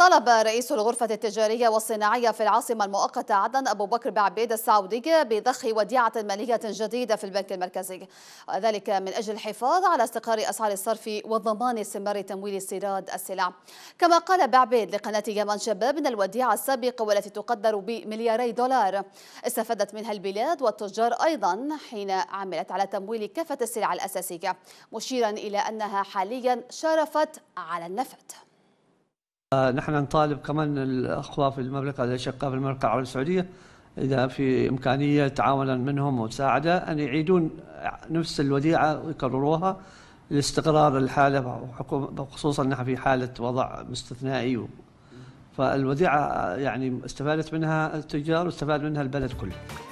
طلب رئيس الغرفة التجارية والصناعية في العاصمة المؤقتة عدن أبو بكر بعبيد السعودية بضخ وديعة مالية جديدة في البنك المركزي وذلك من أجل الحفاظ على استقرار أسعار الصرف وضمان استمرار تمويل استيراد السلع كما قال بعبيد لقناة يمن شباب أن الوديعة السابقة والتي تقدر بملياري دولار استفادت منها البلاد والتجار أيضا حين عملت على تمويل كافة السلع الأساسية مشيرا إلى أنها حاليا شرفت على النفط نحن نطالب كمان الاخوه في المملكه الاشقاء في المملكه العربيه السعوديه اذا في امكانيه تعاونا منهم ومساعده ان يعيدون نفس الوديعه ويكرروها لاستقرار الحاله خصوصا نحن في حاله وضع استثنائي فالوديعه يعني استفادت منها التجار واستفاد منها البلد كله